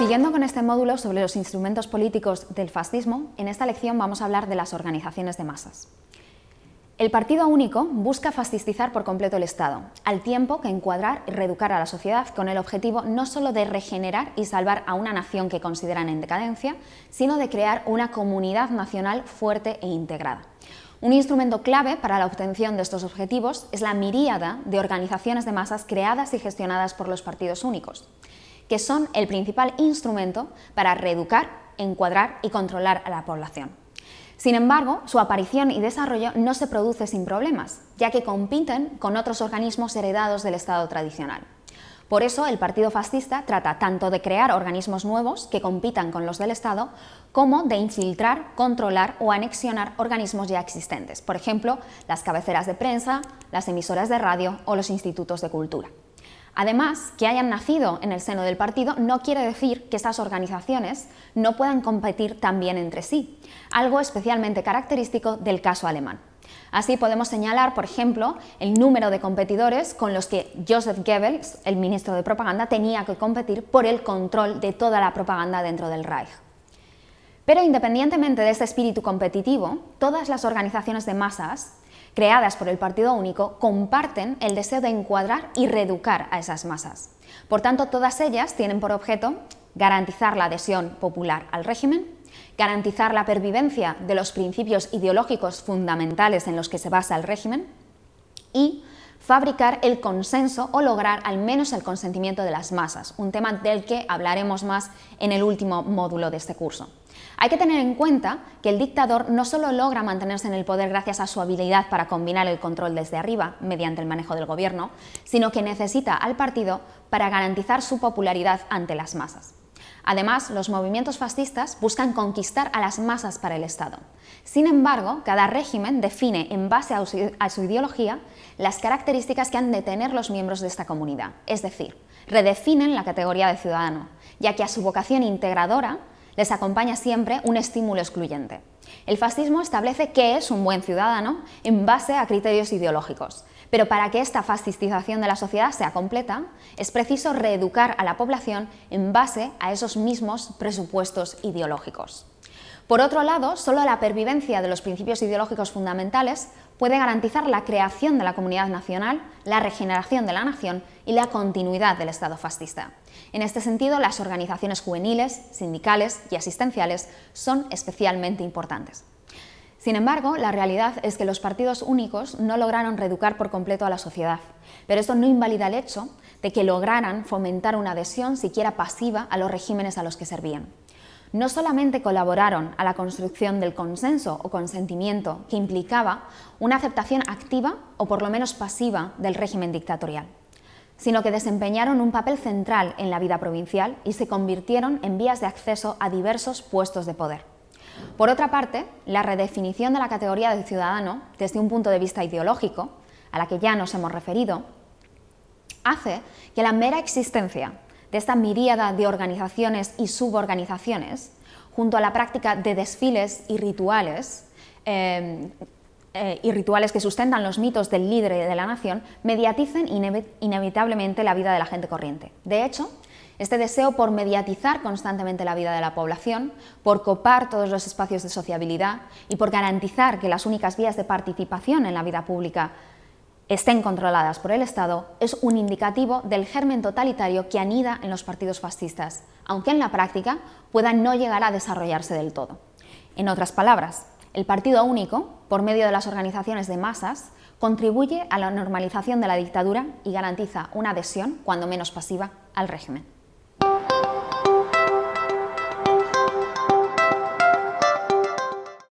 Siguiendo con este módulo sobre los instrumentos políticos del fascismo, en esta lección vamos a hablar de las organizaciones de masas. El Partido Único busca fascistizar por completo el Estado, al tiempo que encuadrar y reeducar a la sociedad con el objetivo no solo de regenerar y salvar a una nación que consideran en decadencia, sino de crear una comunidad nacional fuerte e integrada. Un instrumento clave para la obtención de estos objetivos es la miríada de organizaciones de masas creadas y gestionadas por los partidos únicos que son el principal instrumento para reeducar, encuadrar y controlar a la población. Sin embargo, su aparición y desarrollo no se produce sin problemas, ya que compiten con otros organismos heredados del Estado tradicional. Por eso, el Partido Fascista trata tanto de crear organismos nuevos que compitan con los del Estado, como de infiltrar, controlar o anexionar organismos ya existentes, por ejemplo, las cabeceras de prensa, las emisoras de radio o los institutos de cultura. Además, que hayan nacido en el seno del partido no quiere decir que estas organizaciones no puedan competir también entre sí, algo especialmente característico del caso alemán. Así podemos señalar, por ejemplo, el número de competidores con los que Joseph Goebbels, el ministro de propaganda, tenía que competir por el control de toda la propaganda dentro del Reich. Pero independientemente de este espíritu competitivo, todas las organizaciones de masas creadas por el Partido Único comparten el deseo de encuadrar y reeducar a esas masas. Por tanto, todas ellas tienen por objeto garantizar la adhesión popular al régimen, garantizar la pervivencia de los principios ideológicos fundamentales en los que se basa el régimen y fabricar el consenso o lograr al menos el consentimiento de las masas, un tema del que hablaremos más en el último módulo de este curso. Hay que tener en cuenta que el dictador no solo logra mantenerse en el poder gracias a su habilidad para combinar el control desde arriba, mediante el manejo del gobierno, sino que necesita al partido para garantizar su popularidad ante las masas. Además, los movimientos fascistas buscan conquistar a las masas para el Estado. Sin embargo, cada régimen define, en base a su, ideología, las características que han de tener los miembros de esta comunidad, es decir, redefinen la categoría de ciudadano, ya que a su vocación integradora les acompaña siempre un estímulo excluyente. El fascismo establece qué es un buen ciudadano en base a criterios ideológicos, pero para que esta fascistización de la sociedad sea completa, es preciso reeducar a la población en base a esos mismos presupuestos ideológicos. Por otro lado, solo la pervivencia de los principios ideológicos fundamentales puede garantizar la creación de la comunidad nacional, la regeneración de la nación y la continuidad del Estado fascista. En este sentido, las organizaciones juveniles, sindicales y asistenciales son especialmente importantes. Sin embargo, la realidad es que los partidos únicos no lograron reeducar por completo a la sociedad, pero esto no invalida el hecho de que lograran fomentar una adhesión siquiera pasiva a los regímenes a los que servían no solamente colaboraron a la construcción del consenso o consentimiento que implicaba una aceptación activa o por lo menos pasiva del régimen dictatorial, sino que desempeñaron un papel central en la vida provincial y se convirtieron en vías de acceso a diversos puestos de poder. Por otra parte, la redefinición de la categoría de ciudadano desde un punto de vista ideológico, a la que ya nos hemos referido, hace que la mera existencia de esta miríada de organizaciones y suborganizaciones, junto a la práctica de desfiles y rituales, em, eh, y rituales que sustentan los mitos del líder de la nación, mediaticen inevitablemente la vida de la gente corriente. De hecho, este deseo por mediatizar constantemente la vida de la población, por copar todos los espacios de sociabilidad y por garantizar que las únicas vías de participación en la vida pública estén controladas por el Estado es un indicativo del germen totalitario que anida en los partidos fascistas, aunque en la práctica pueda no llegar a desarrollarse del todo. En otras palabras, el partido único, por medio de las organizaciones de masas, contribuye a la normalización de la dictadura y garantiza una adhesión, cuando menos pasiva, al régimen.